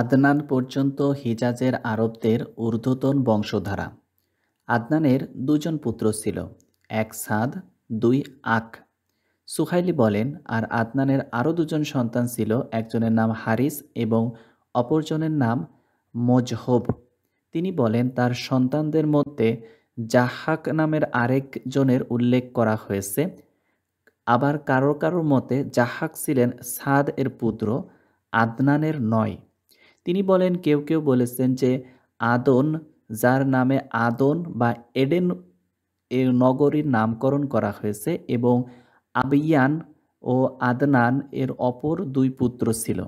আদনান পর্যন্ত হিজাজের আরবদের ঊর্ধ্বতন বংশধারা আদনানের দুজন পুত্র ছিল এক সাদ দুই আক সুহাইলি বলেন আর আদনানের আরও দুজন সন্তান ছিল একজনের নাম হারিস এবং অপরজনের নাম মজহব তিনি বলেন তার সন্তানদের মধ্যে জাহাক নামের আরেকজনের উল্লেখ করা হয়েছে আবার কারো কারোর মতে জাহাক ছিলেন সাদ এর পুত্র আদনানের নয় তিনি বলেন কেউ কেউ বলেছেন যে আদন যার নামে আদন বা এডেন এ নগরীর নামকরণ করা হয়েছে এবং আবিয়ান ও আদনান এর অপর দুই পুত্র ছিল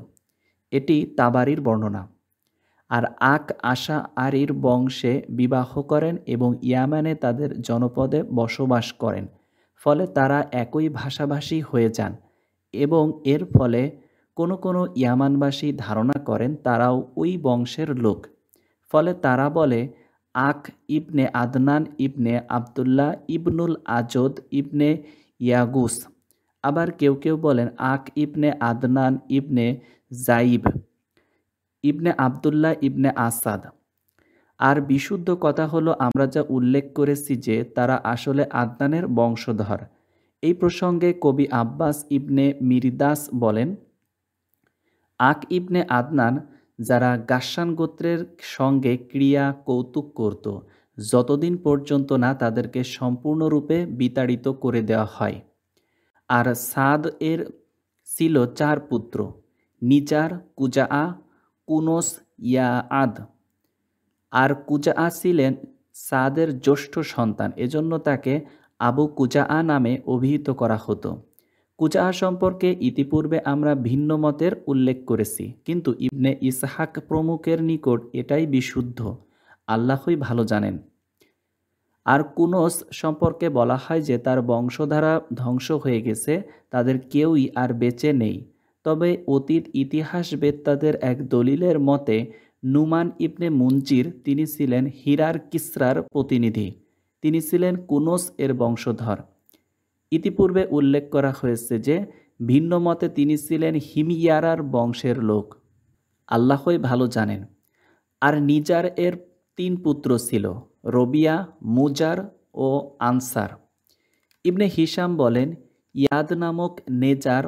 এটি তাবারির বর্ণনা আর আক আশা আরির বংশে বিবাহ করেন এবং ইয়ামানে তাদের জনপদে বসবাস করেন ফলে তারা একই ভাষাভাষী হয়ে যান এবং এর ফলে কোনো কোনো ইয়ামানবাসী ধারণা করেন তারাও ওই বংশের লোক ফলে তারা বলে আখ ইবনে আদনান ইবনে আবদুল্লাহ ইবনুল আজদ ইবনে ইয়াগুস আবার কেউ কেউ বলেন আখ ইবনে আদনান ইবনে জাইব ইবনে আবদুল্লাহ ইবনে আসাদ আর বিশুদ্ধ কথা হলো আমরা যা উল্লেখ করেছি যে তারা আসলে আদনানের বংশধর এই প্রসঙ্গে কবি আব্বাস ইবনে মিরিদাস বলেন আক ইবনে আদনান যারা গাসান গোত্রের সঙ্গে ক্রিয়া কৌতুক করত যতদিন পর্যন্ত না তাদেরকে সম্পূর্ণরূপে বিতাড়িত করে দেওয়া হয় আর সাদ এর ছিল চার পুত্র নিচার কুজাআ কুনোস ইয়া আদ আর কুজাআ ছিলেন সাদের জ্যেষ্ঠ সন্তান এজন্য তাকে আবু কুজাআ নামে অভিহিত করা হতো কুচাহা সম্পর্কে ইতিপূর্বে আমরা ভিন্ন মতের উল্লেখ করেছি কিন্তু ইবনে ইসহাক প্রমুখের নিকট এটাই বিশুদ্ধ আল্লাহই ভালো জানেন আর কুনোস সম্পর্কে বলা হয় যে তার বংশধারা ধ্বংস হয়ে গেছে তাদের কেউই আর বেঁচে নেই তবে অতীত ইতিহাসবেত্তাদের এক দলিলের মতে নুমান ইবনে মুঞ্জির তিনি ছিলেন হীরার কিসরার প্রতিনিধি তিনি ছিলেন কুনোস এর বংশধর ইতিপূর্বে উল্লেখ করা হয়েছে যে ভিন্ন মতে তিনি ছিলেন হিমিয়ারার বংশের লোক আল্লাহই ভালো জানেন আর নিজার এর তিন পুত্র ছিল রবিয়া মুজার ও আনসার ইবনে হিসাম বলেন ইয়াদ নামক নেজার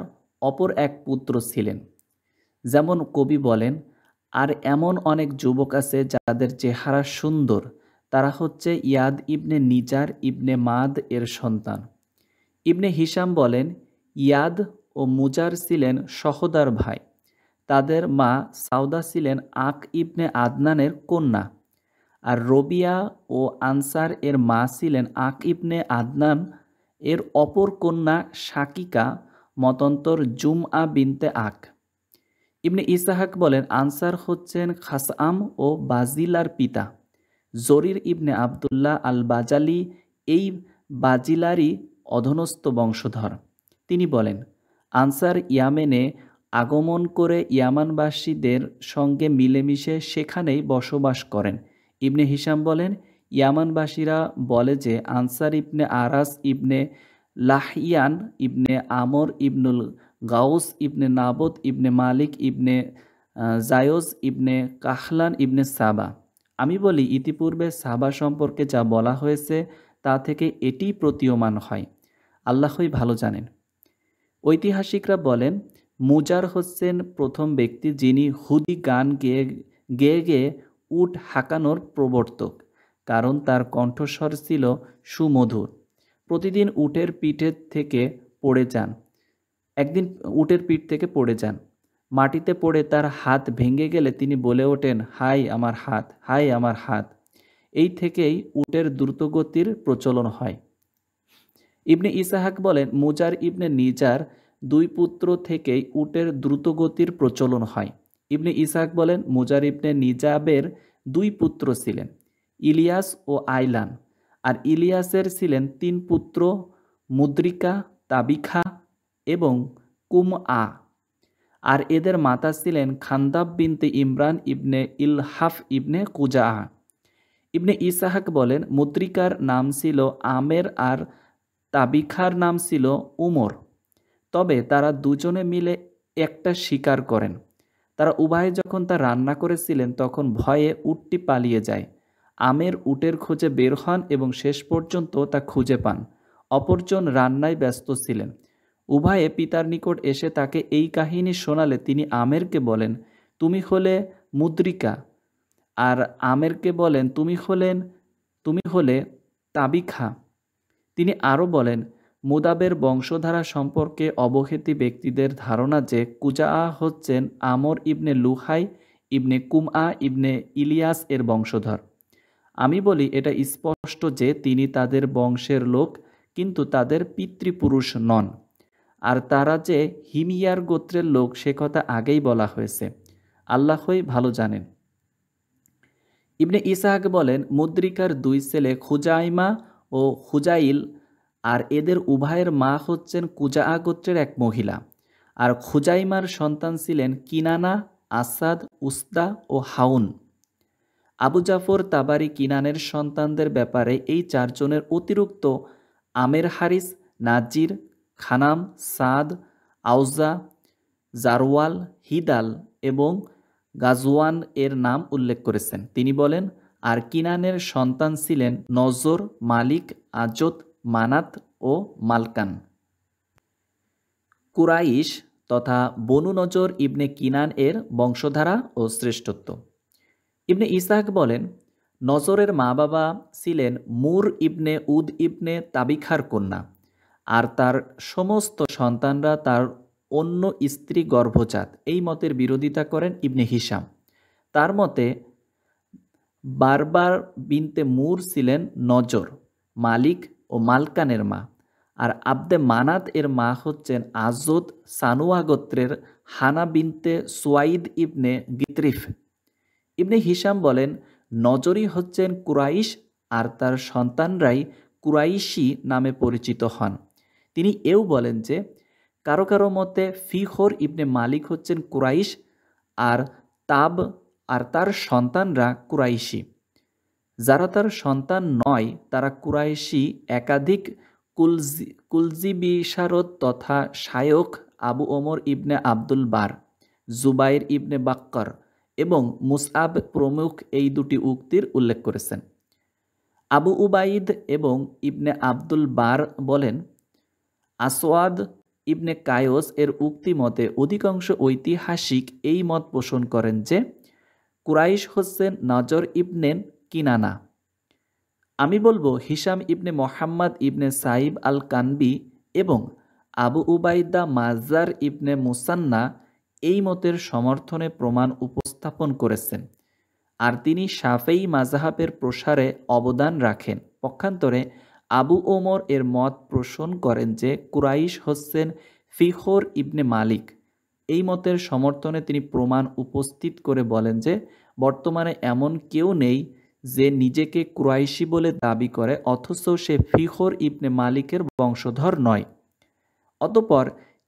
অপর এক পুত্র ছিলেন যেমন কবি বলেন আর এমন অনেক যুবক আছে যাদের চেহারা সুন্দর তারা হচ্ছে ইয়াদ ইবনে নিজার ইবনে মাদ এর সন্তান ইবনে হিসাম বলেন ইয়াদ ও মুজার ছিলেন সহদার ভাই তাদের মা সাউদা ছিলেন আক ইবনে আদনানের কন্যা আর রবিয়া ও আনসার এর মা ছিলেন আক ইবনে আদনান এর অপর কন্যা শাকিকা মতন্তর আ বিনতে আক ইবনে ইসাহাক বলেন আনসার হচ্ছেন খাসাম ও বাজিলার পিতা জরির ইবনে আবদুল্লাহ আল বাজালি এই বাজিলারই অধনস্থ বংশধর তিনি বলেন আনসার ইয়ামেনে আগমন করে ইয়ামানবাসীদের সঙ্গে মিলেমিশে সেখানেই বসবাস করেন ইবনে হিসাম বলেন ইয়ামানবাসীরা বলে যে আনসার ইবনে আরাস ইবনে লাহিয়ান ইবনে আমর ইবনুল গাউস ইবনে নাবত ইবনে মালিক ইবনে জায়োজ ইবনে কাহলান ইবনে সাবা আমি বলি ইতিপূর্বে সাবা সম্পর্কে যা বলা হয়েছে তা থেকে এটি প্রতীয়মান হয় আল্লাহই ভালো জানেন ঐতিহাসিকরা বলেন মুজার হোসেন প্রথম ব্যক্তি যিনি হুদি গান গেয়ে গেয়ে গেয়ে উট হাঁকানোর প্রবর্তক কারণ তার কণ্ঠস্বর ছিল সুমধুর প্রতিদিন উটের পিঠের থেকে পড়ে যান একদিন উটের পিঠ থেকে পড়ে যান মাটিতে পড়ে তার হাত ভেঙে গেলে তিনি বলে ওঠেন হাই আমার হাত হাই আমার হাত এই থেকেই উটের দ্রুতগতির প্রচলন হয় ইবনে ইসাহাক বলেন মুজার ইবনে নিজার দুই পুত্র থেকেই উটের দ্রুতগতির প্রচলন হয় ইবনে ইসাহাক বলেন মুজার ইবনে নিজাবের দুই পুত্র ছিলেন ইলিয়াস ও আইলান আর ইলিয়াসের ছিলেন তিন পুত্র মুদ্রিকা তাবিখা এবং কুম আ আর এদের মাতা ছিলেন খান্দাব বিনতে ইমরান ইবনে ইলহাফ ইবনে কুজাহা ইবনে ইসাহাক বলেন মুদ্রিকার নাম ছিল আমের আর তাবিখার নাম ছিল উমর তবে তারা দুজনে মিলে একটা শিকার করেন তারা উভয়ে যখন তা রান্না করেছিলেন তখন ভয়ে উটটি পালিয়ে যায় আমের উটের খোঁজে বের হন এবং শেষ পর্যন্ত তা খুঁজে পান অপরজন রান্নায় ব্যস্ত ছিলেন উভয়ে পিতার নিকট এসে তাকে এই কাহিনী শোনালে তিনি আমেরকে বলেন তুমি হলে মুদ্রিকা আর আমেরকে বলেন তুমি হলেন তুমি হলে তাবিখা তিনি আরও বলেন মুদাবের বংশধারা সম্পর্কে অবহেতি ব্যক্তিদের ধারণা যে কুজাআ হচ্ছেন আমর ইবনে লুহাই ইবনে কুমআ ইবনে ইলিয়াস এর বংশধর আমি বলি এটা স্পষ্ট যে তিনি তাদের বংশের লোক কিন্তু তাদের পিতৃপুরুষ নন আর তারা যে হিমিয়ার গোত্রের লোক সে কথা আগেই বলা হয়েছে আল্লাহই ভালো জানেন ইবনে ইসাহাক বলেন মুদ্রিকার দুই ছেলে খুজাইমা ও খুজাইল আর এদের উভয়ের মা হচ্ছেন কুজাআ গোত্রের এক মহিলা আর খুজাইমার সন্তান ছিলেন কিনানা আসাদ উস্তা ও হাউন আবু জাফর তাবারি কিনানের সন্তানদের ব্যাপারে এই চারজনের অতিরিক্ত আমের হারিস নাজির খানাম সাদ আউজা জারওয়াল হিদাল এবং গাজওয়ান এর নাম উল্লেখ করেছেন তিনি বলেন আর কিনানের সন্তান ছিলেন নজর মালিক আজত মানাত ও মালকান কুরাইশ তথা বনু নজর ইবনে কিনান এর বংশধারা ও শ্রেষ্ঠত্ব ইবনে ইসাহ বলেন নজরের মা বাবা ছিলেন মুর ইবনে উদ ইবনে তাবিখার কন্যা আর তার সমস্ত সন্তানরা তার অন্য স্ত্রী গর্ভজাত এই মতের বিরোধিতা করেন ইবনে হিসাম তার মতে বারবার বিনতে মুর ছিলেন নজর মালিক ও মালকানের মা আর আব্দে মানাত এর মা হচ্ছেন আজদ সানুয়া গোত্রের হানা বিনতে সোয়াইদ ইবনে গিত্রিফ ইবনে হিসাম বলেন নজরই হচ্ছেন কুরাইশ আর তার সন্তানরাই কুরাইশি নামে পরিচিত হন তিনি এও বলেন যে কারো কারো মতে ফিখর ইবনে মালিক হচ্ছেন কুরাইশ আর তাব আর তার সন্তানরা কুরাইশি যারা তার সন্তান নয় তারা কুরাইশি একাধিক কুলজি কুলজিবিশারদ তথা শায়ক আবু ওমর ইবনে আব্দুল বার জুবাইর ইবনে বাক্কর এবং মুসআব প্রমুখ এই দুটি উক্তির উল্লেখ করেছেন আবু উবাইদ এবং ইবনে আব্দুল বার বলেন আসওয়াদ ইবনে কায়োস এর উক্তি মতে অধিকাংশ ঐতিহাসিক এই মত পোষণ করেন যে কুরাইশ হোসেন নজর ইবনেন কিনানা আমি বলবো হিসাম ইবনে মোহাম্মদ ইবনে সাইব আল কানবি এবং আবু উবাইদা মাজার ইবনে মুসান্না এই মতের সমর্থনে প্রমাণ উপস্থাপন করেছেন আর তিনি সাফেই মাজাহাবের প্রসারে অবদান রাখেন পক্ষান্তরে আবু ওমর এর মত পোষণ করেন যে কুরাইশ হচ্ছেন ফিহর ইবনে মালিক এই মতের সমর্থনে তিনি প্রমাণ উপস্থিত করে বলেন যে বর্তমানে এমন কেউ নেই যে নিজেকে ক্রয়েশি বলে দাবি করে অথচ সে ফিখর ইবনে মালিকের বংশধর নয় অতপর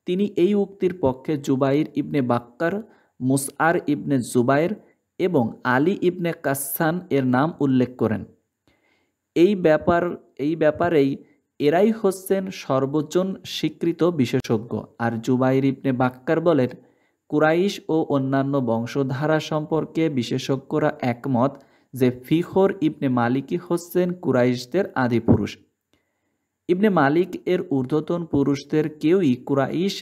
তিনি এই উক্তির পক্ষে জুবাইর ইবনে বাক্কার মুসআর ইবনে জুবাইর এবং আলী ইবনে কাসান এর নাম উল্লেখ করেন এই ব্যাপার এই ব্যাপারেই এরাই হচ্ছেন সর্বজন স্বীকৃত বিশেষজ্ঞ আর জুবাইর ইবনে বাক্কার বলেন কুরাইশ ও অন্যান্য বংশধারা সম্পর্কে বিশেষজ্ঞরা একমত যে ফিখর ইবনে মালিকই হচ্ছেন কুরাইশদের আদিপুরুষ ইবনে মালিক এর ঊর্ধ্বতন পুরুষদের কেউই কুরাইশ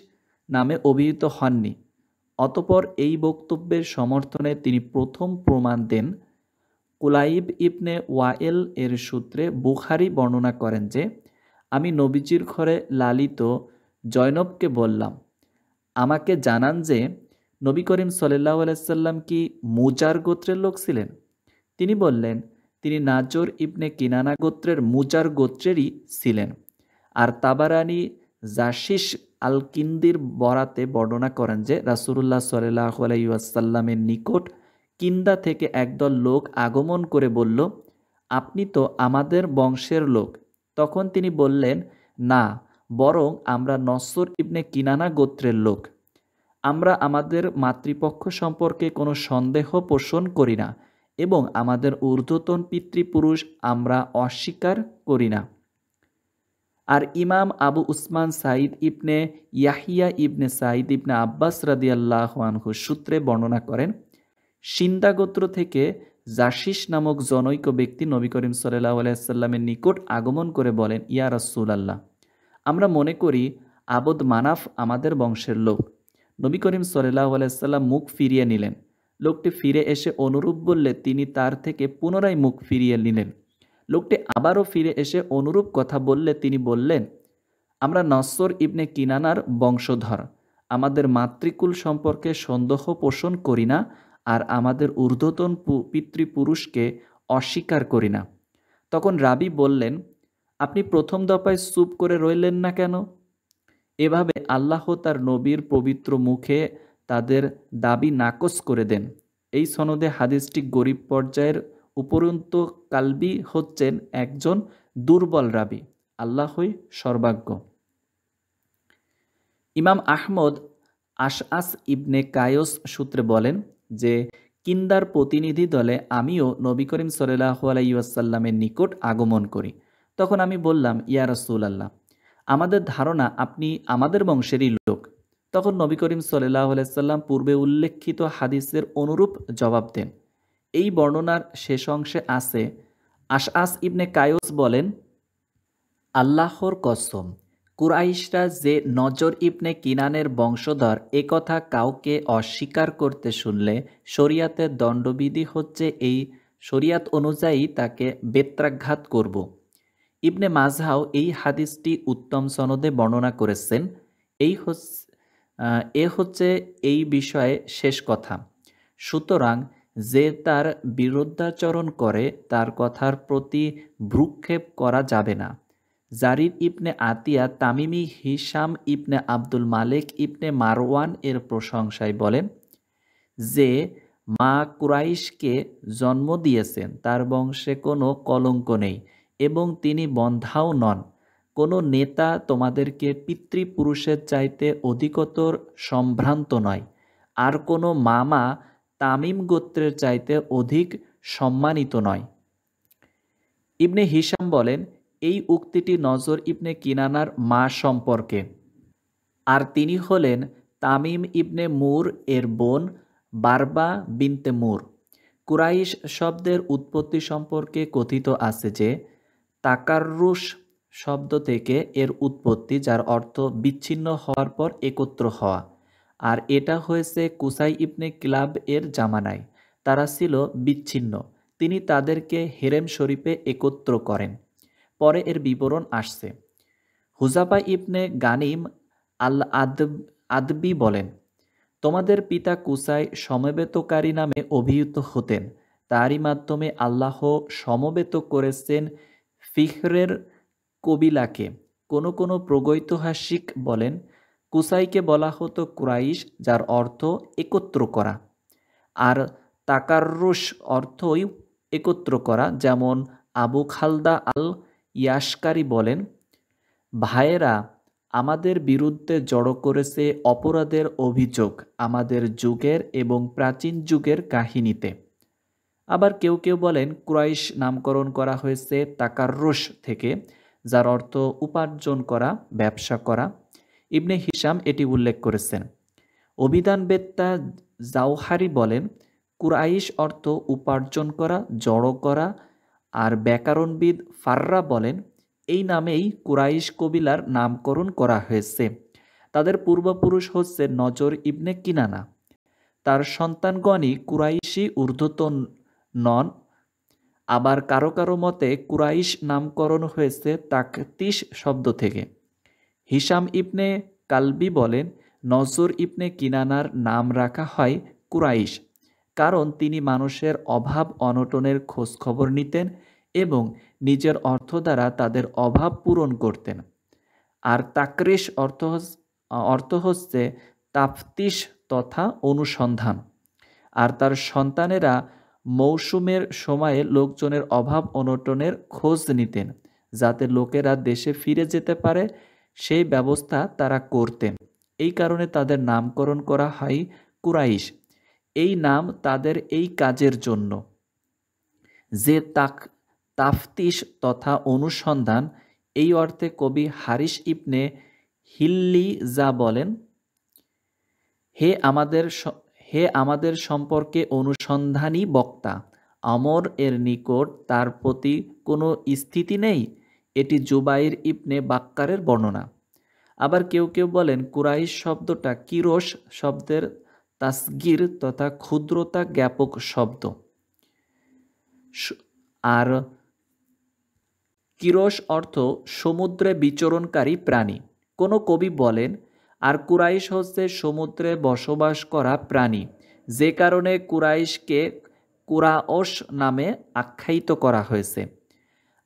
নামে অভিহিত হননি অতপর এই বক্তব্যের সমর্থনে তিনি প্রথম প্রমাণ দেন কুলাইব ইবনে ওয়ায়েল এর সূত্রে বুখারি বর্ণনা করেন যে আমি নবীজির ঘরে লালিত জয়নবকে বললাম আমাকে জানান যে নবী করিম সাল্লাহ আলাইসাল্লাম কি মুজার গোত্রের লোক ছিলেন তিনি বললেন তিনি নাজর ইবনে কিনানা গোত্রের মুজার গোত্রেরই ছিলেন আর তাবারানি জাসিস আল কিন্দির বরাতে বর্ণনা করেন যে রাসুরুল্লাহ সাল্লাহ আলাইসাল্লামের নিকট কিন্দা থেকে একদল লোক আগমন করে বলল আপনি তো আমাদের বংশের লোক তখন তিনি বললেন না বরং আমরা নসর ইবনে কিনানা গোত্রের লোক আমরা আমাদের মাতৃপক্ষ সম্পর্কে কোনো সন্দেহ পোষণ করি না এবং আমাদের ঊর্ধ্বতন পিতৃপুরুষ আমরা অস্বীকার করি না আর ইমাম আবু উসমান সাঈদ ইবনে ইয়াহিয়া ইবনে সাঈদ ইবনে আব্বাস রাদিয়াল্লাহ আনহু সূত্রে বর্ণনা করেন সিন্দাগোত্র গোত্র থেকে জাসিস নামক জনৈক ব্যক্তি নবী করিম সাল্লাহ আলাইসাল্লামের নিকট আগমন করে বলেন ইয়া রসুল আল্লাহ আমরা মনে করি আবদ মানাফ আমাদের বংশের লোক নবী করিম সাল্লাহ আলাইসাল্লাম মুখ ফিরিয়ে নিলেন লোকটি ফিরে এসে অনুরূপ বললে তিনি তার থেকে পুনরায় মুখ ফিরিয়ে নিলেন লোকটি আবারও ফিরে এসে অনুরূপ কথা বললে তিনি বললেন আমরা নসর ইবনে কিনানার বংশধর আমাদের মাতৃকুল সম্পর্কে সন্দেহ পোষণ করি না আর আমাদের ঊর্ধ্বতন পিতৃপুরুষকে অস্বীকার করি না তখন রাবি বললেন আপনি প্রথম দফায় সুপ করে রইলেন না কেন এভাবে আল্লাহ তার নবীর পবিত্র মুখে তাদের দাবি নাকচ করে দেন এই সনদে হাদিসটি গরিব পর্যায়ের উপরন্ত কালবি হচ্ছেন একজন দুর্বল রাবি আল্লাহই সর্বাজ্ঞ ইমাম আহমদ আশআস ইবনে কায়স সূত্রে বলেন যে কিন্দার প্রতিনিধি দলে আমিও নবী করিম আলাই আলাইসাল্লামের নিকট আগমন করি তখন আমি বললাম ইয়া রসুল আল্লাহ আমাদের ধারণা আপনি আমাদের বংশেরই লোক তখন নবী করিম সাল্লাহ আলাইসাল্লাম পূর্বে উল্লেখিত হাদিসের অনুরূপ জবাব দেন এই বর্ণনার শেষ অংশে আছে আস ইবনে কায়স বলেন আল্লাহর কসম কুরাইশরা যে নজর ইবনে কিনানের বংশধর একথা কাউকে অস্বীকার করতে শুনলে শরিয়াতের দণ্ডবিধি হচ্ছে এই শরিয়াত অনুযায়ী তাকে বেত্রাঘাত করব ইবনে মাজহাও এই হাদিসটি উত্তম সনদে বর্ণনা করেছেন এই এ হচ্ছে এই বিষয়ে শেষ কথা সুতরাং যে তার বিরুদ্ধাচরণ করে তার কথার প্রতি ভ্রুক্ষেপ করা যাবে না জারির ইবনে আতিয়া তামিমি হিসাম ইবনে আব্দুল মালিক ইবনে মারওয়ান এর প্রশংসায় বলেন যে মা কুরাইশকে জন্ম দিয়েছেন তার বংশে কোনো কলঙ্ক নেই এবং তিনি বন্ধাও নন কোনো নেতা তোমাদেরকে পিতৃপুরুষের চাইতে অধিকতর সম্ভ্রান্ত নয় আর কোনো মামা তামিম গোত্রের চাইতে অধিক সম্মানিত নয় ইবনে হিসাম বলেন এই উক্তিটি নজর ইবনে কিনানার মা সম্পর্কে আর তিনি হলেন তামিম ইবনে মুর এর বোন বারবা বিনতে মুর কুরাইশ শব্দের উৎপত্তি সম্পর্কে কথিত আছে যে তাকাররুশ শব্দ থেকে এর উৎপত্তি যার অর্থ বিচ্ছিন্ন হওয়ার পর একত্র হওয়া আর এটা হয়েছে কুসাই ইবনে ক্লাব এর জামানায় তারা ছিল বিচ্ছিন্ন তিনি তাদেরকে হেরেম শরীফে একত্র করেন পরে এর বিবরণ আসছে হুজাফা ইবনে গানিম আল আদ আদবি বলেন তোমাদের পিতা কুসাই সমবেতকারী নামে অভিহিত হতেন তারই মাধ্যমে আল্লাহ সমবেত করেছেন ফিহরের কবিলাকে কোনো কোনো প্রগৈতিহাসিক বলেন কুসাইকে বলা হতো কুরাইশ যার অর্থ একত্র করা আর তাকাররুশ অর্থই একত্র করা যেমন আবু খালদা আল ইয়াসকারি বলেন ভাইয়েরা আমাদের বিরুদ্ধে জড়ো করেছে অপরাধের অভিযোগ আমাদের যুগের এবং প্রাচীন যুগের কাহিনীতে আবার কেউ কেউ বলেন ক্রয়শ নামকরণ করা হয়েছে তাকার রোষ থেকে যার অর্থ উপার্জন করা ব্যবসা করা ইবনে হিসাম এটি উল্লেখ করেছেন অভিধান বেত্তা জাওহারি বলেন কুরাইশ অর্থ উপার্জন করা জড়ো করা আর ব্যাকরণবিদ ফাররা বলেন এই নামেই কুরাইশ কবিলার নামকরণ করা হয়েছে তাদের পূর্বপুরুষ হচ্ছে নজর ইবনে কিনানা তার সন্তানগণই কুরাইশি ঊর্ধ্বতন নন আবার কারো কারো মতে কুরাইশ নামকরণ হয়েছে তাকতিস শব্দ থেকে হিসাম ইবনে কালবি বলেন নজর ইবনে কিনানার নাম রাখা হয় কুরাইশ কারণ তিনি মানুষের অভাব অনটনের খোঁজখবর নিতেন এবং নিজের অর্থ দ্বারা তাদের অভাব পূরণ করতেন আর তাকরিশ অর্থ অর্থ হচ্ছে তাফতিশ তথা অনুসন্ধান আর তার সন্তানেরা মৌসুমের সময়ে লোকজনের অভাব অনটনের খোঁজ নিতেন যাতে লোকেরা দেশে ফিরে যেতে পারে সেই ব্যবস্থা তারা করতেন এই কারণে তাদের নামকরণ করা হয় কুরাইশ এই নাম তাদের এই কাজের জন্য যে তাক তাফতিশ তথা অনুসন্ধান এই অর্থে কবি হারিস ইবনে হিল্লি যা বলেন হে আমাদের হে আমাদের সম্পর্কে অনুসন্ধানী বক্তা আমর এর নিকট তার প্রতি কোনো স্থিতি নেই এটি জুবাইর ইবনে বাক্কারের বর্ণনা আবার কেউ কেউ বলেন কুরাইশ শব্দটা কিরোস শব্দের তাসগির তথা ক্ষুদ্রতা জ্ঞাপক শব্দ আর কিরস অর্থ সমুদ্রে বিচরণকারী প্রাণী কোনো কবি বলেন আর কুরাইশ হচ্ছে সমুদ্রে বসবাস করা প্রাণী যে কারণে কুরাইশকে কুরাওস নামে আখ্যায়িত করা হয়েছে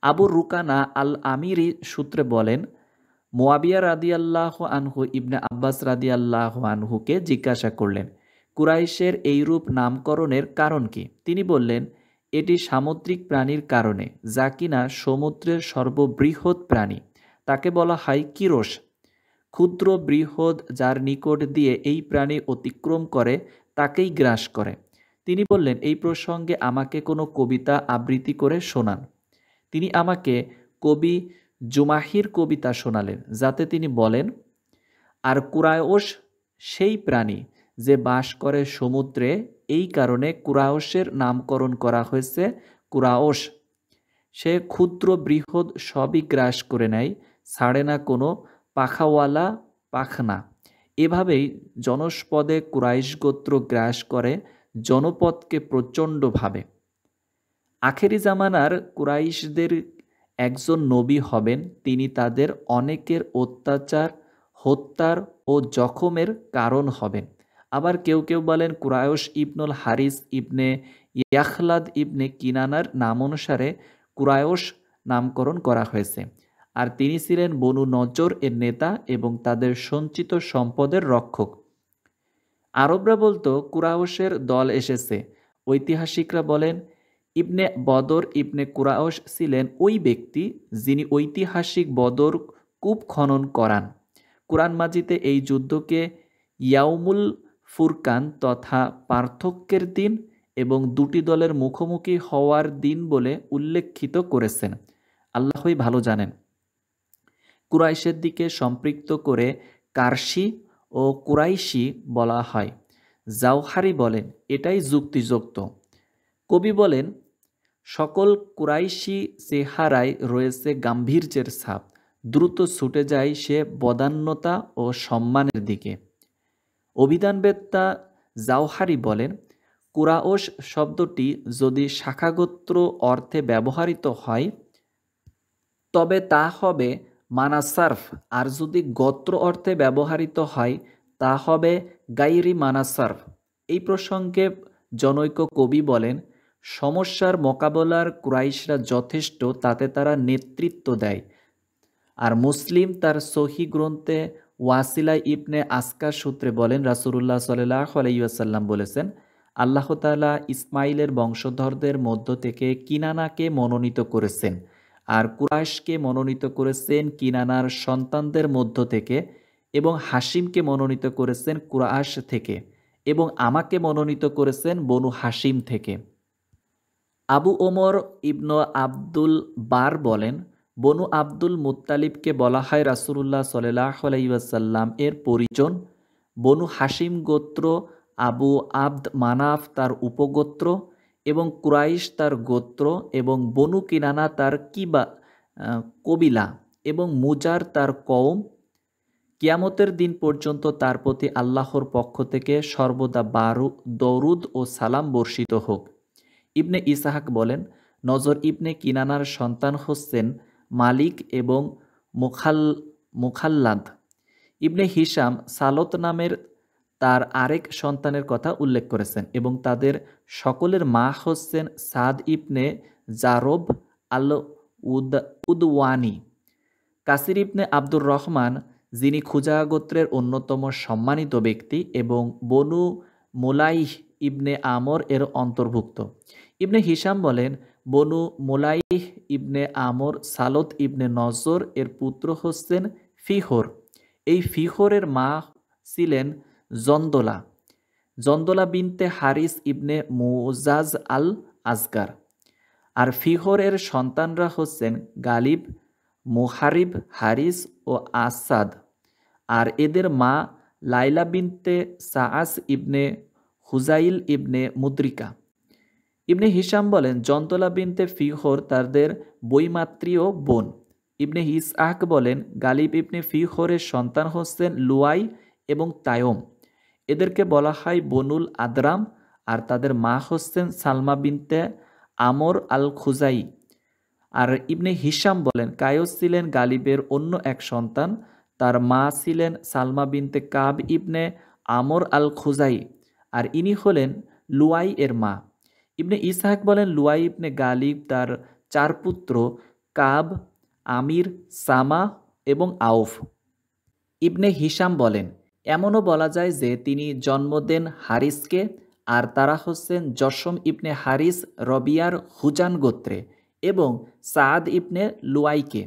আবু রুকানা আল আমিরি সূত্রে বলেন মোয়াবিয়া রাদিয়াল্লাহ আনহু ইবনে আব্বাস রাদিয়াল্লাহ আনহুকে জিজ্ঞাসা করলেন কুরাইশের এইরূপ নামকরণের কারণ কি তিনি বললেন এটি সামুদ্রিক প্রাণীর কারণে যা কিনা সমুদ্রের সর্ববৃহৎ প্রাণী তাকে বলা হয় কিরস ক্ষুদ্র বৃহৎ যার নিকট দিয়ে এই প্রাণী অতিক্রম করে তাকেই গ্রাস করে তিনি বললেন এই প্রসঙ্গে আমাকে কোনো কবিতা আবৃত্তি করে শোনান তিনি আমাকে কবি জুমাহির কবিতা শোনালেন যাতে তিনি বলেন আর কুরায়স সেই প্রাণী যে বাস করে সমুদ্রে এই কারণে কুরাওসের নামকরণ করা হয়েছে কুরাওস সে ক্ষুদ্র বৃহৎ সবই গ্রাস করে নেয় ছাড়ে না কোনো পাখাওয়ালা পাখনা এভাবেই জনস্পদে কুরাইশ গোত্র গ্রাস করে জনপদকে প্রচণ্ডভাবে আখেরি জামানার কুরাইশদের একজন নবী হবেন তিনি তাদের অনেকের অত্যাচার হত্যার ও জখমের কারণ হবেন আবার কেউ কেউ বলেন কুরায়স ইবনুল হারিস ইবনে ইয়াখলাদ ইবনে কিনানার নাম অনুসারে কুরায়স নামকরণ করা হয়েছে আর তিনি ছিলেন বনু নজর এর নেতা এবং তাদের সঞ্চিত সম্পদের রক্ষক আরবরা বলতো কুরায়সের দল এসেছে ঐতিহাসিকরা বলেন ইবনে বদর ইবনে কুরায়স ছিলেন ওই ব্যক্তি যিনি ঐতিহাসিক বদর কূপ খনন করান কুরআন মাজিতে এই যুদ্ধকে ইয়াউমুল ফুরকান তথা পার্থক্যের দিন এবং দুটি দলের মুখোমুখি হওয়ার দিন বলে উল্লেখিত করেছেন আল্লাহই ভালো জানেন কুরাইশের দিকে সম্পৃক্ত করে কার্শি ও কুরাইশি বলা হয় জাওহারি বলেন এটাই যুক্তিযুক্ত কবি বলেন সকল কুরাইশি চেহারায় রয়েছে গাম্ভীর্যের ছাপ দ্রুত ছুটে যায় সে বদান্যতা ও সম্মানের দিকে অভিধানবেত্তা জাওহারি বলেন কুরাওস শব্দটি যদি শাখাগোত্র অর্থে ব্যবহৃত হয় তবে তা হবে মানাসার্ফ আর যদি গোত্র অর্থে ব্যবহৃত হয় তা হবে গাইরি মানাসার্ফ এই প্রসঙ্গে জনৈক কবি বলেন সমস্যার মোকাবেলার ক্রাইশরা যথেষ্ট তাতে তারা নেতৃত্ব দেয় আর মুসলিম তার সহি গ্রন্থে ওয়াসিলা ইবনে আসকার সূত্রে বলেন রাসুরুল্লাহ সাল্লাহ আলাইসাল্লাম বলেছেন আল্লাহ তালা ইসমাইলের বংশধরদের মধ্য থেকে কিনানাকে মনোনীত করেছেন আর কুরাইশকে মনোনীত করেছেন কিনানার সন্তানদের মধ্য থেকে এবং হাসিমকে মনোনীত করেছেন কুরাশ থেকে এবং আমাকে মনোনীত করেছেন বনু হাসিম থেকে আবু ওমর ইবনু আব্দুল বার বলেন বনু আব্দুল মুত্তালিবকে বলা হয় রাসুল্লাহ সাল্লাহ আলাইসাল্লাম এর পরিজন বনু হাসিম গোত্র আবু আব্দ মানাফ তার উপগোত্র এবং কুরাইশ তার গোত্র এবং বনু কিনানা তার কিবা কবিলা এবং মুজার তার কওম কিয়ামতের দিন পর্যন্ত তার প্রতি আল্লাহর পক্ষ থেকে সর্বদা বারু দৌরুদ ও সালাম বর্ষিত হোক ইবনে ইসাহাক বলেন নজর ইবনে কিনানার সন্তান হোসেন মালিক এবং মোখাল মোখাল্লাদ ইবনে হিসাম সালত নামের তার আরেক সন্তানের কথা উল্লেখ করেছেন এবং তাদের সকলের মা হচ্ছেন সাদ ইবনে জারব আল উদ উদওয়ানি কাসির ইবনে আব্দুর রহমান যিনি খুজা গোত্রের অন্যতম সম্মানিত ব্যক্তি এবং বনু মোলাইহ ইবনে আমর এর অন্তর্ভুক্ত ইবনে হিসাম বলেন বনু মোলাইহ ইবনে আমর সালত ইবনে নজর এর পুত্র হচ্ছেন ফিহর এই ফিহরের মা ছিলেন জন্দলা জন্দলা বিনতে হারিস ইবনে মোজাজ আল আজগার আর ফিহরের সন্তানরা হচ্ছেন গালিব মোহারিব হারিস ও আসাদ আর এদের মা লাইলা বিনতে সাআস ইবনে হুজাইল ইবনে মুদ্রিকা ইবনে হিসাম বলেন জন্তলা বিনতে ফিহর তাদের বইমাত্রীয় বোন ইবনে হিস ইসআক বলেন গালিব ইবনে ফিহরের সন্তান হচ্ছেন লুয়াই এবং তায়ম এদেরকে বলা হয় বনুল আদরাম আর তাদের মা হচ্ছেন সালমা বিনতে আমর আল খুজাই আর ইবনে হিসাম বলেন কায়স ছিলেন গালিবের অন্য এক সন্তান তার মা ছিলেন সালমা বিনতে কাব ইবনে আমর আল খুজাই আর ইনি হলেন লুয়াই এর মা ইবনে ইসাহাক বলেন লুয়াই ইবনে গালিব তার চার পুত্র কাব আমির সামা এবং আউফ ইবনে হিসাম বলেন এমনও বলা যায় যে তিনি জন্ম দেন হারিসকে আর তারা হচ্ছেন জসম ইবনে হারিস রবিয়ার হুজান গোত্রে এবং সাদ ইবনে লুয়াইকে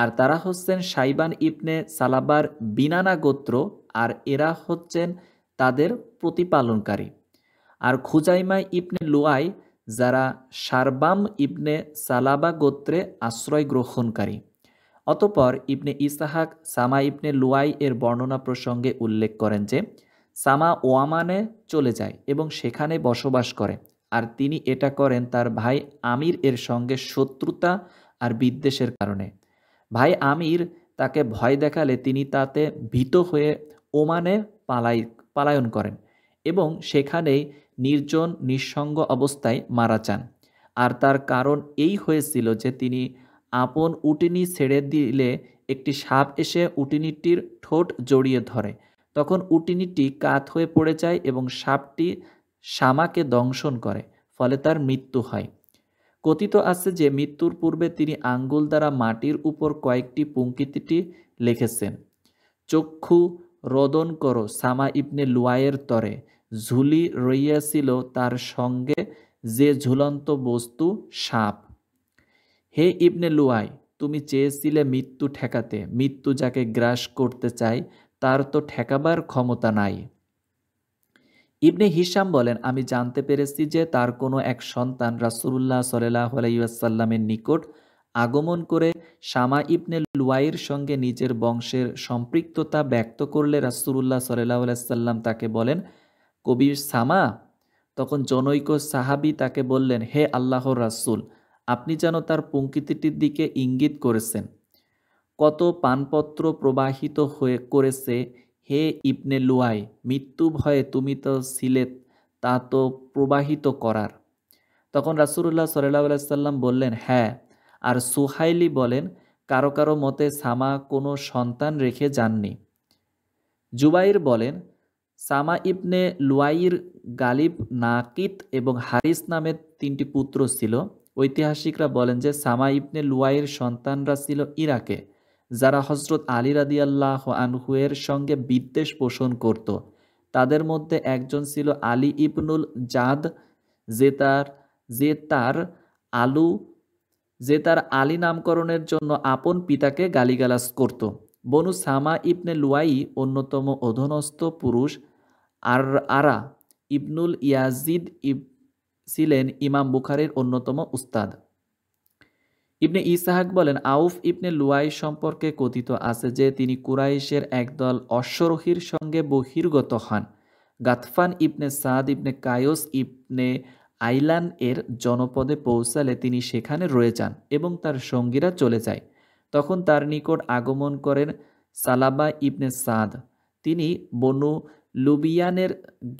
আর তারা হচ্ছেন সাইবান ইবনে সালাবার বিনানা গোত্র আর এরা হচ্ছেন তাদের প্রতিপালনকারী আর খুজাইমা ইবনে লুয়াই যারা সারবাম ইবনে সালাবা গোত্রে আশ্রয় গ্রহণকারী অতপর ইবনে ইসাহাক সামা ইবনে লুয়াই এর বর্ণনা প্রসঙ্গে উল্লেখ করেন যে সামা ওয়ামানে চলে যায় এবং সেখানে বসবাস করে আর তিনি এটা করেন তার ভাই আমির এর সঙ্গে শত্রুতা আর বিদ্বেষের কারণে ভাই আমির তাকে ভয় দেখালে তিনি তাতে ভীত হয়ে ওমানে পালাই পালায়ন করেন এবং সেখানেই নির্জন নিঃসঙ্গ অবস্থায় মারা যান আর তার কারণ এই হয়েছিল যে তিনি আপন উটিনি ছেড়ে দিলে একটি সাপ এসে উটিনিটির ঠোঁট জড়িয়ে ধরে তখন উটিনিটি কাত হয়ে পড়ে যায় এবং সাপটি শামাকে দংশন করে ফলে তার মৃত্যু হয় কথিত আছে যে মৃত্যুর পূর্বে তিনি আঙ্গুল দ্বারা মাটির উপর কয়েকটি পুঙ্কিতিটি লিখেছেন চক্ষু রোদন করো সামা ইবনে লুয়ায়ের তরে ঝুলি রইয়াছিল তার সঙ্গে যে ঝুলন্ত বস্তু সাপ হে ইবনে লুয়াই তুমি চেয়েছিলে মৃত্যু ঠেকাতে মৃত্যু যাকে গ্রাস করতে চায় তার তো ঠেকাবার ক্ষমতা নাই ইবনে হিসাম বলেন আমি জানতে পেরেছি যে তার কোনো এক সন্তান রাসুল্লাহ সাল্লাহ আলাইসাল্লামের নিকট আগমন করে শামা ইবনে লুয়াইয়ের সঙ্গে নিজের বংশের সম্পৃক্ততা ব্যক্ত করলে রাসুল্লাহ সাল্লাহ আলাইসাল্লাম তাকে বলেন কবির সামা তখন জনৈক সাহাবি তাকে বললেন হে আল্লাহ রাসুল আপনি যেন তার পঙ্কিতিটির দিকে ইঙ্গিত করেছেন কত পানপত্র প্রবাহিত হয়ে করেছে হে ইবনে লুয়াই মৃত্যু ভয়ে তুমি তো ছিলে তা তো প্রবাহিত করার তখন রাসুল্লাহ সাল্লাহ সাল্লাম বললেন হ্যাঁ আর সুহাইলি বলেন কারো কারো মতে সামা কোনো সন্তান রেখে যাননি জুবাইর বলেন সামা ইবনে লুয়াইর গালিব নাকিত এবং হারিস নামের তিনটি পুত্র ছিল ঐতিহাসিকরা বলেন যে সামা ইবনে লুয়াইর সন্তানরা ছিল ইরাকে যারা হজরত আলী আল্লাহ আনহুয়ের সঙ্গে বিদ্বেষ পোষণ করত তাদের মধ্যে একজন ছিল আলী ইবনুল জাদ যে তার যে তার আলু যে তার আলী নামকরণের জন্য আপন পিতাকে গালিগালাজ করত বনু সামা ইবনে লুয়াই অন্যতম অধনস্থ পুরুষ আর আরা ইবনুল ইয়াজিদ ইব ছিলেন ইমাম বুখারের অন্যতম উস্তাদ ইবনে ইসাহাক বলেন আউফ ইবনে লুয়াই সম্পর্কে কথিত আছে যে তিনি কুরাইশের একদল অশ্বরোহীর সঙ্গে বহির্গত হন গাতফান ইবনে সাদ ইবনে কায়স ইবনে আইলান এর জনপদে পৌঁছালে তিনি সেখানে রয়ে যান এবং তার সঙ্গীরা চলে যায় তখন তার নিকট আগমন করেন সালাবা ইবনে সাদ তিনি বনু লুবিয়ানের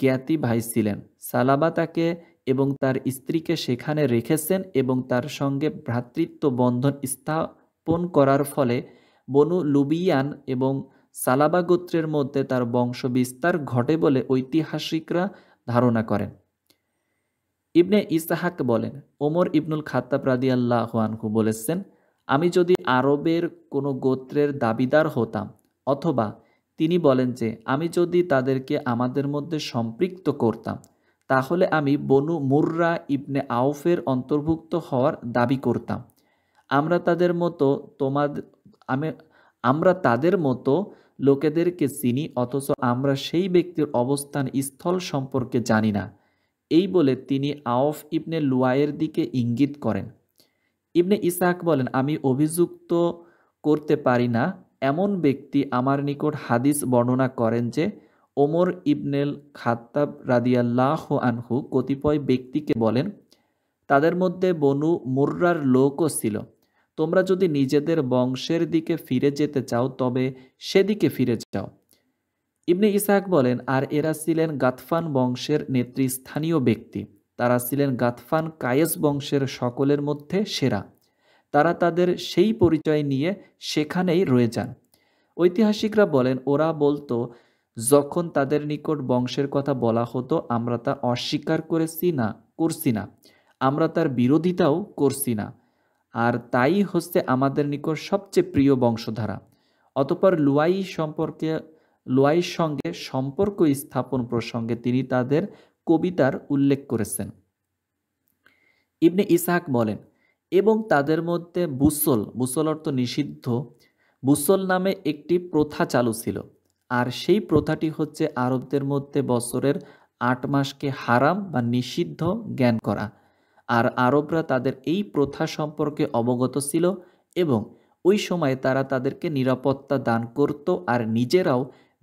জ্ঞাতি ভাই ছিলেন সালাবা তাকে এবং তার স্ত্রীকে সেখানে রেখেছেন এবং তার সঙ্গে ভ্রাতৃত্ব বন্ধন স্থাপন করার ফলে বনু লুবিয়ান এবং সালাবা গোত্রের মধ্যে তার বংশ বিস্তার ঘটে বলে ঐতিহাসিকরা ধারণা করেন ইবনে ইসাহাক বলেন ওমর ইবনুল খাত্তাব রাদিয়াল্লাহ আনহু বলেছেন আমি যদি আরবের কোনো গোত্রের দাবিদার হতাম অথবা তিনি বলেন যে আমি যদি তাদেরকে আমাদের মধ্যে সম্পৃক্ত করতাম তাহলে আমি বনু মুর্রা ইবনে আউফের অন্তর্ভুক্ত হওয়ার দাবি করতাম আমরা তাদের মতো তোমাদের আমি আমরা তাদের মতো লোকেদেরকে চিনি অথচ আমরা সেই ব্যক্তির অবস্থান স্থল সম্পর্কে জানি না এই বলে তিনি আওফ ইবনে লুয়ায়ের দিকে ইঙ্গিত করেন ইবনে ইসাক বলেন আমি অভিযুক্ত করতে পারি না এমন ব্যক্তি আমার নিকট হাদিস বর্ণনা করেন যে ওমর ইবনেল খাত্তাব রাদিয়াল্লাহ আনহু কতিপয় ব্যক্তিকে বলেন তাদের মধ্যে বনু মুর্রার লোকও ছিল তোমরা যদি নিজেদের বংশের দিকে ফিরে যেতে চাও তবে সেদিকে ফিরে যাও ইবনে ইসাহাক বলেন আর এরা ছিলেন গাতফান বংশের নেতৃস্থানীয় ব্যক্তি তারা ছিলেন গাতফান কায়েস বংশের সকলের মধ্যে সেরা তারা তাদের সেই পরিচয় নিয়ে সেখানেই রয়ে যান ঐতিহাসিকরা বলেন ওরা বলতো যখন তাদের নিকট বংশের কথা বলা হতো আমরা তা অস্বীকার করেছি না করছি না আমরা তার বিরোধিতাও করছি না আর তাই হচ্ছে আমাদের নিকট সবচেয়ে প্রিয় বংশধারা অতপর লুয়াই সম্পর্কে লুয়াইয়ের সঙ্গে সম্পর্ক স্থাপন প্রসঙ্গে তিনি তাদের কবিতার উল্লেখ করেছেন ইবনে ইসাহাক বলেন এবং তাদের মধ্যে বুসল বুসল অর্থ নিষিদ্ধ বুসল নামে একটি প্রথা চালু ছিল আর সেই প্রথাটি হচ্ছে আরবদের মধ্যে বছরের আট মাসকে হারাম বা নিষিদ্ধ জ্ঞান করা আর আরবরা তাদের এই প্রথা সম্পর্কে অবগত ছিল এবং ওই সময় তারা তাদেরকে নিরাপত্তা দান করত আর নিজেরাও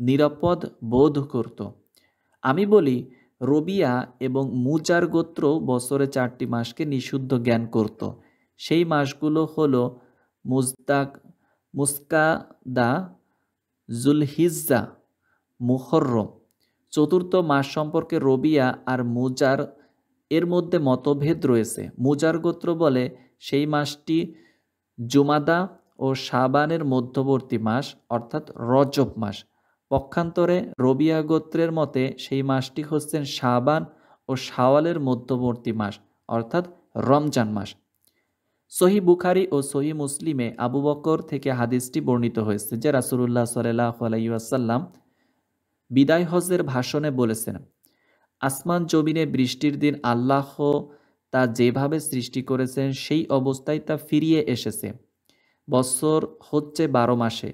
নিরাপদ বোধ করত আমি বলি রবিয়া এবং মুজার গোত্র বছরে চারটি মাসকে নিষিদ্ধ জ্ঞান করত সেই মাসগুলো হলো মুজতাক মুস্কাদা জুলহিজ্জা মুহররম চতুর্থ মাস সম্পর্কে রবিয়া আর মুজার এর মধ্যে মতভেদ রয়েছে মুজার গোত্র বলে সেই মাসটি জুমাদা ও সাবানের মধ্যবর্তী মাস অর্থাৎ রজব মাস পক্ষান্তরে রবিয়া গোত্রের মতে সেই মাসটি হচ্ছেন সাবান ও সাওয়ালের মধ্যবর্তী মাস অর্থাৎ রমজান মাস সহি বুখারি ও সহি মুসলিমে আবু বকর থেকে হাদিসটি বর্ণিত হয়েছে যে রাসুল্লাহ সাল্লাহ আলাইসাল্লাম বিদায় হজের ভাষণে বলেছেন আসমান জমিনে বৃষ্টির দিন আল্লাহ তা যেভাবে সৃষ্টি করেছেন সেই অবস্থায় তা ফিরিয়ে এসেছে বছর হচ্ছে বারো মাসে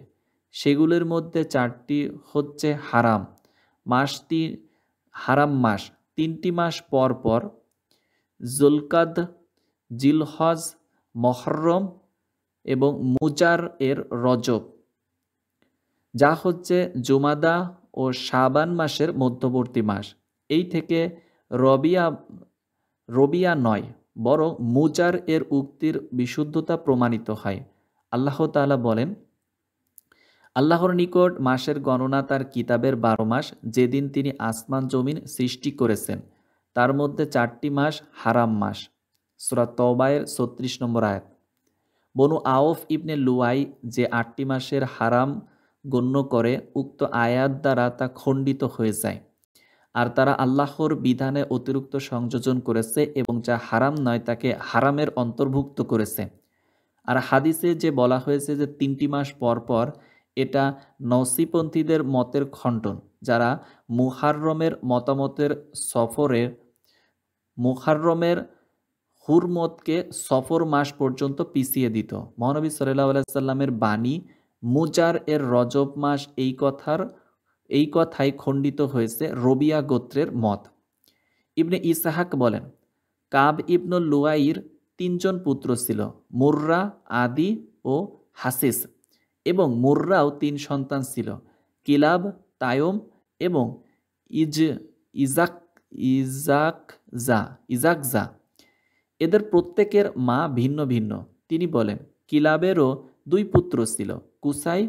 সেগুলির মধ্যে চারটি হচ্ছে হারাম মাস তিন হারাম মাস তিনটি মাস পর পর জুলকাদ জিলহজ মহরম এবং মুজার এর রজব যা হচ্ছে জুমাদা ও শাবান মাসের মধ্যবর্তী মাস এই থেকে রবিয়া রবিয়া নয় বরং মুজার এর উক্তির বিশুদ্ধতা প্রমাণিত হয় আল্লাহ তালা বলেন আল্লাহর নিকট মাসের গণনা তার কিতাবের বারো মাস যেদিন তিনি আসমান জমিন সৃষ্টি করেছেন তার মধ্যে চারটি মাস হারাম মাস সুরাত তবায়ের ছত্রিশ নম্বর আয়াত বনু আওফ ইবনে লুয়াই যে আটটি মাসের হারাম গণ্য করে উক্ত আয়াত দ্বারা তা খণ্ডিত হয়ে যায় আর তারা আল্লাহর বিধানে অতিরিক্ত সংযোজন করেছে এবং যা হারাম নয় তাকে হারামের অন্তর্ভুক্ত করেছে আর হাদিসে যে বলা হয়েছে যে তিনটি মাস পর পর এটা নসিপন্থীদের মতের খণ্ডন যারা মুহার্রমের মতামতের সফরে মুহার্রমের হুরমতকে সফর মাস পর্যন্ত পিছিয়ে দিত মহানবী সাল্লাহ আলাইসাল্লামের বাণী মুজার এর রজব মাস এই কথার এই কথাই খণ্ডিত হয়েছে রবিয়া গোত্রের মত ইবনে ইসাহাক বলেন কাব ইবনুল লুয়াইর তিনজন পুত্র ছিল মুর্রা আদি ও হাসিস এবং মুর্রাও তিন সন্তান ছিল কিলাব তায়ম এবং ইজ ইজাক ইজাক জা ইজাক জা এদের প্রত্যেকের মা ভিন্ন ভিন্ন তিনি বলেন কিলাবেরও দুই পুত্র ছিল কুসাই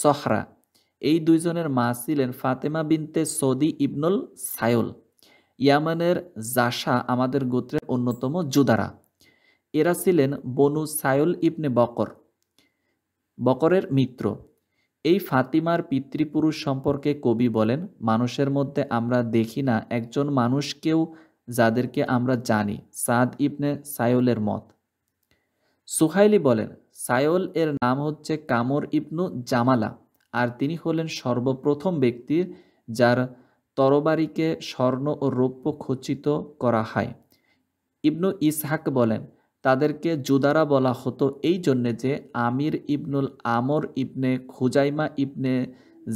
সহরা এই দুইজনের মা ছিলেন ফাতেমা বিনতে সৌদি ইবনুল সায়ল ইয়ামানের জাসা আমাদের গোত্রের অন্যতম জুদারা এরা ছিলেন বনু সায়ল ইবনে বকর বকরের মিত্র এই ফাতিমার পিতৃপুরুষ সম্পর্কে কবি বলেন মানুষের মধ্যে আমরা দেখি না একজন মানুষকেও যাদেরকে আমরা জানি সাদ ইবনে সায়লের মত সুহাইলি বলেন সায়ল এর নাম হচ্ছে কামর ইবনু জামালা আর তিনি হলেন সর্বপ্রথম ব্যক্তির যার তরবারিকে স্বর্ণ ও রৌপ্য খচিত করা হয় ইবনু ইসহাক বলেন তাদেরকে জুদারা বলা হতো এই জন্যে যে আমির ইবনুল আমর ইবনে খুজাইমা ইবনে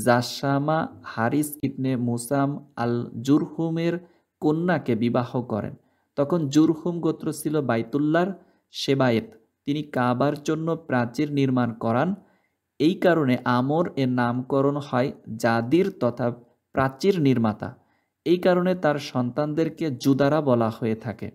জাসামা হারিস ইবনে মুসাম আল জুরহুমের কন্যাকে বিবাহ করেন তখন জুরহুম গোত্র ছিল বাইতুল্লার সেবায়েত তিনি কাবার জন্য প্রাচীর নির্মাণ করান এই কারণে আমর এর নামকরণ হয় জাদির তথা প্রাচীর নির্মাতা এই কারণে তার সন্তানদেরকে জুদারা বলা হয়ে থাকে